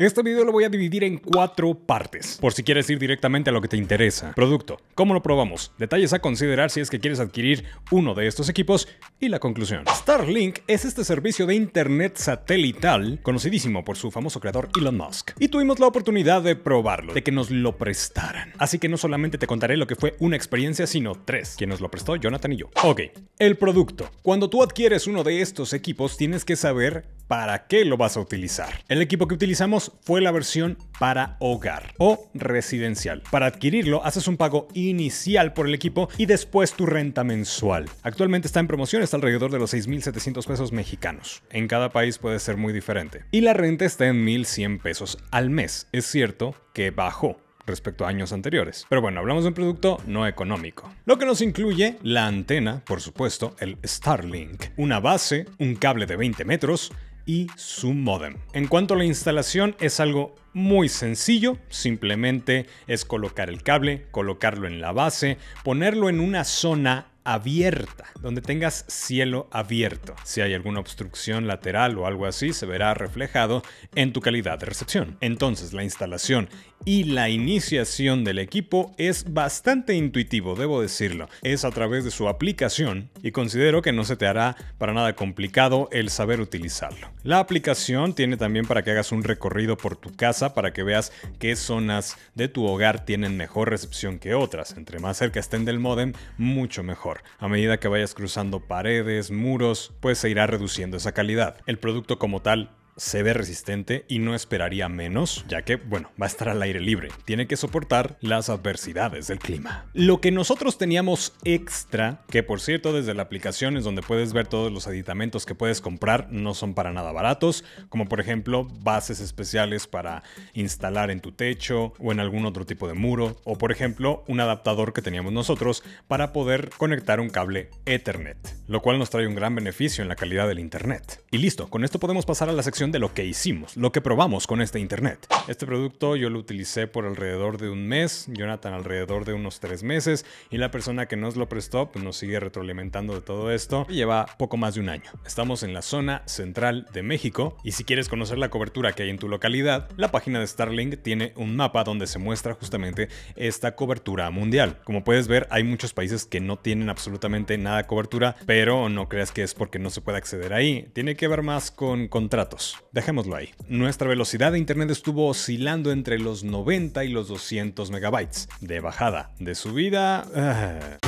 Este video lo voy a dividir en cuatro partes, por si quieres ir directamente a lo que te interesa. Producto, cómo lo probamos, detalles a considerar si es que quieres adquirir uno de estos equipos y la conclusión. Starlink es este servicio de internet satelital conocidísimo por su famoso creador Elon Musk. Y tuvimos la oportunidad de probarlo, de que nos lo prestaran. Así que no solamente te contaré lo que fue una experiencia, sino tres. ¿Quién nos lo prestó, Jonathan y yo. Ok, el producto. Cuando tú adquieres uno de estos equipos, tienes que saber para qué lo vas a utilizar. El equipo que utilizamos fue la versión para hogar o residencial. Para adquirirlo, haces un pago inicial por el equipo y después tu renta mensual. Actualmente está en promoción, está alrededor de los 6.700 pesos mexicanos. En cada país puede ser muy diferente. Y la renta está en 1.100 pesos al mes. Es cierto que bajó respecto a años anteriores. Pero bueno, hablamos de un producto no económico. Lo que nos incluye la antena, por supuesto, el Starlink, una base, un cable de 20 metros, y su modem. En cuanto a la instalación es algo muy sencillo, simplemente es colocar el cable, colocarlo en la base, ponerlo en una zona abierta, donde tengas cielo abierto. Si hay alguna obstrucción lateral o algo así, se verá reflejado en tu calidad de recepción. Entonces, la instalación y la iniciación del equipo es bastante intuitivo, debo decirlo. Es a través de su aplicación y considero que no se te hará para nada complicado el saber utilizarlo. La aplicación tiene también para que hagas un recorrido por tu casa para que veas qué zonas de tu hogar tienen mejor recepción que otras. Entre más cerca estén del modem, mucho mejor. A medida que vayas cruzando paredes, muros, pues se irá reduciendo esa calidad. El producto como tal se ve resistente y no esperaría menos, ya que, bueno, va a estar al aire libre, tiene que soportar las adversidades del clima. Lo que nosotros teníamos extra, que por cierto desde la aplicación es donde puedes ver todos los aditamentos que puedes comprar, no son para nada baratos, como por ejemplo bases especiales para instalar en tu techo o en algún otro tipo de muro, o por ejemplo un adaptador que teníamos nosotros para poder conectar un cable Ethernet, lo cual nos trae un gran beneficio en la calidad del Internet. Y listo, con esto podemos pasar a la sección de lo que hicimos, lo que probamos con este internet. Este producto yo lo utilicé por alrededor de un mes, Jonathan alrededor de unos tres meses y la persona que nos lo prestó pues, nos sigue retroalimentando de todo esto lleva poco más de un año. Estamos en la zona central de México y si quieres conocer la cobertura que hay en tu localidad, la página de Starlink tiene un mapa donde se muestra justamente esta cobertura mundial. Como puedes ver, hay muchos países que no tienen absolutamente nada de cobertura, pero no creas que es porque no se puede acceder ahí. Tiene que ver más con contratos. Dejémoslo ahí. Nuestra velocidad de Internet estuvo oscilando entre los 90 y los 200 megabytes. De bajada, de subida...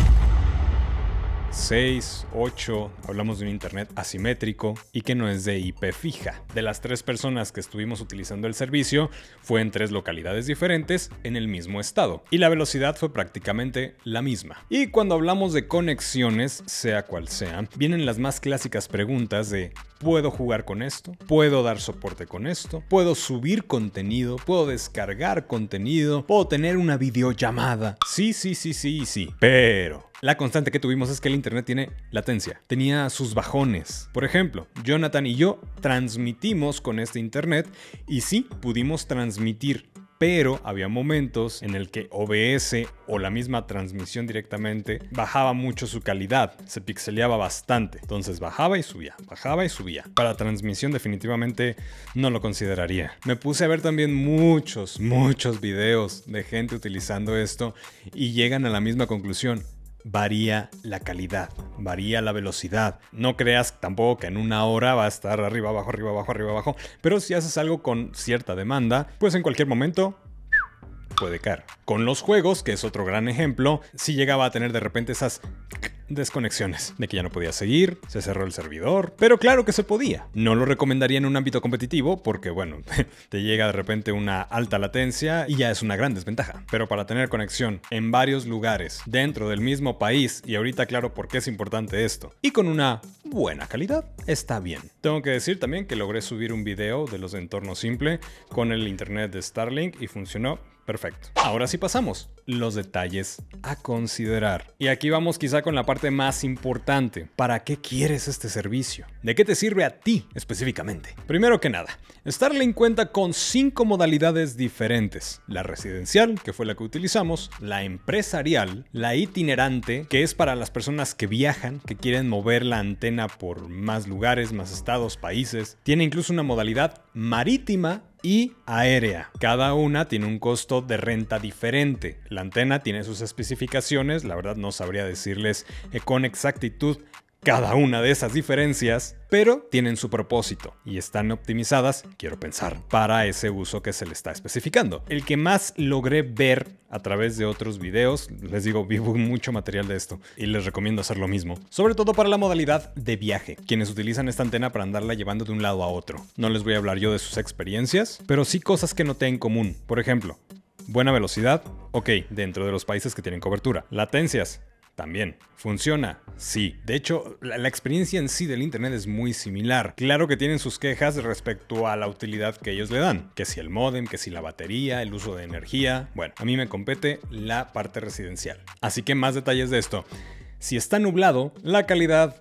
6, ah, 8, hablamos de un internet asimétrico y que no es de IP fija. De las tres personas que estuvimos utilizando el servicio, fue en tres localidades diferentes en el mismo estado y la velocidad fue prácticamente la misma. Y cuando hablamos de conexiones, sea cual sea, vienen las más clásicas preguntas de puedo jugar con esto, puedo dar soporte con esto, puedo subir contenido, puedo descargar contenido, puedo tener una videollamada. Sí, sí, sí, sí, sí. Pero... La constante que tuvimos es que el Internet tiene latencia, tenía sus bajones. Por ejemplo, Jonathan y yo transmitimos con este Internet y sí pudimos transmitir pero había momentos en el que OBS o la misma transmisión directamente bajaba mucho su calidad, se pixeleaba bastante, entonces bajaba y subía, bajaba y subía. Para transmisión definitivamente no lo consideraría. Me puse a ver también muchos, muchos videos de gente utilizando esto y llegan a la misma conclusión varía la calidad, varía la velocidad. No creas tampoco que en una hora va a estar arriba, abajo, arriba, abajo, arriba, abajo. Pero si haces algo con cierta demanda, pues en cualquier momento puede caer. Con los juegos, que es otro gran ejemplo, si llegaba a tener de repente esas desconexiones, de que ya no podía seguir, se cerró el servidor, pero claro que se podía. No lo recomendaría en un ámbito competitivo porque, bueno, te llega de repente una alta latencia y ya es una gran desventaja. Pero para tener conexión en varios lugares dentro del mismo país, y ahorita claro por qué es importante esto, y con una buena calidad, está bien. Tengo que decir también que logré subir un video de los de entorno simple con el internet de Starlink y funcionó Perfecto. Ahora sí pasamos los detalles a considerar. Y aquí vamos quizá con la parte más importante. ¿Para qué quieres este servicio? ¿De qué te sirve a ti específicamente? Primero que nada, en cuenta con cinco modalidades diferentes. La residencial, que fue la que utilizamos, la empresarial, la itinerante, que es para las personas que viajan, que quieren mover la antena por más lugares, más estados, países. Tiene incluso una modalidad marítima y aérea. Cada una tiene un costo de renta diferente. La antena tiene sus especificaciones, la verdad no sabría decirles eh, con exactitud cada una de esas diferencias, pero tienen su propósito y están optimizadas, quiero pensar, para ese uso que se le está especificando. El que más logré ver a través de otros videos, les digo, vivo mucho material de esto y les recomiendo hacer lo mismo, sobre todo para la modalidad de viaje, quienes utilizan esta antena para andarla llevando de un lado a otro. No les voy a hablar yo de sus experiencias, pero sí cosas que noté en común. Por ejemplo, buena velocidad, ok, dentro de los países que tienen cobertura. Latencias, también. ¿Funciona? Sí. De hecho, la, experiencia en sí del Internet es muy similar. Claro que tienen sus quejas respecto a la utilidad que ellos le dan. Que si el modem, que si la batería, el uso de energía. Bueno, a mí me compete la parte residencial. Así que más detalles de esto. Si está nublado, la calidad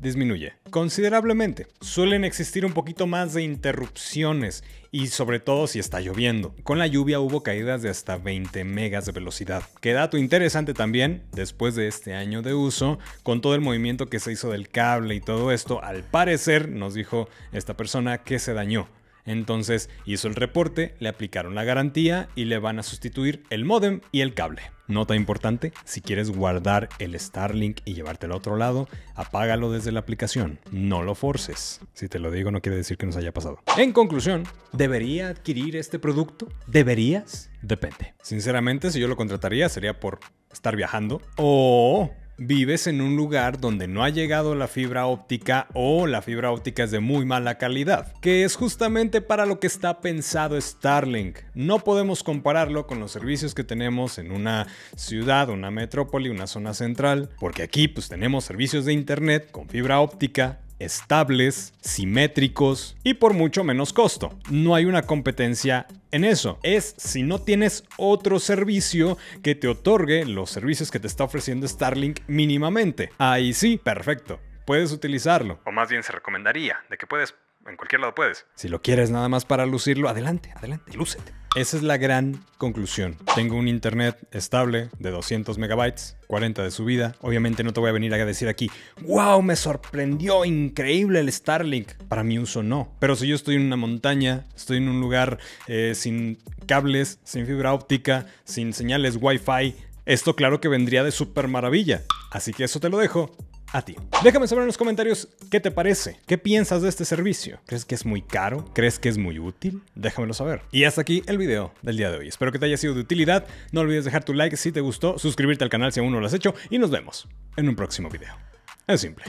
disminuye considerablemente. Suelen existir un poquito más de interrupciones y sobre todo si está lloviendo. Con la lluvia hubo caídas de hasta 20 megas de velocidad. Qué dato interesante también, después de este año de uso, con todo el movimiento que se hizo del cable y todo esto, al parecer, nos dijo esta persona, que se dañó. Entonces hizo el reporte, le aplicaron la garantía y le van a sustituir el módem y el cable. Nota importante, si quieres guardar el Starlink y llevártelo a otro lado, apágalo desde la aplicación, no lo forces. Si te lo digo no quiere decir que nos haya pasado. En conclusión, ¿debería adquirir este producto? ¿Deberías? Depende. Sinceramente, si yo lo contrataría sería por estar viajando o vives en un lugar donde no ha llegado la fibra óptica o la fibra óptica es de muy mala calidad, que es justamente para lo que está pensado Starlink. No podemos compararlo con los servicios que tenemos en una ciudad, una metrópoli, una zona central, porque aquí pues tenemos servicios de internet con fibra óptica estables, simétricos y por mucho menos costo. No hay una competencia en eso. Es si no tienes otro servicio que te otorgue los servicios que te está ofreciendo Starlink mínimamente. Ahí sí, perfecto. Puedes utilizarlo. O más bien se recomendaría, de que puedes en cualquier lado puedes. Si lo quieres nada más para lucirlo, adelante, adelante, lúcete. Esa es la gran conclusión. Tengo un internet estable de 200 megabytes, 40 de subida. Obviamente no te voy a venir a decir aquí, wow, me sorprendió, increíble el Starlink. Para mi uso no. Pero si yo estoy en una montaña, estoy en un lugar eh, sin cables, sin fibra óptica, sin señales Wi-Fi, esto claro que vendría de súper maravilla. Así que eso te lo dejo a ti. Déjame saber en los comentarios qué te parece, qué piensas de este servicio. ¿Crees que es muy caro? ¿Crees que es muy útil? Déjamelo saber. Y hasta aquí el video del día de hoy. Espero que te haya sido de utilidad. No olvides dejar tu like si te gustó, suscribirte al canal si aún no lo has hecho y nos vemos en un próximo video. Es simple.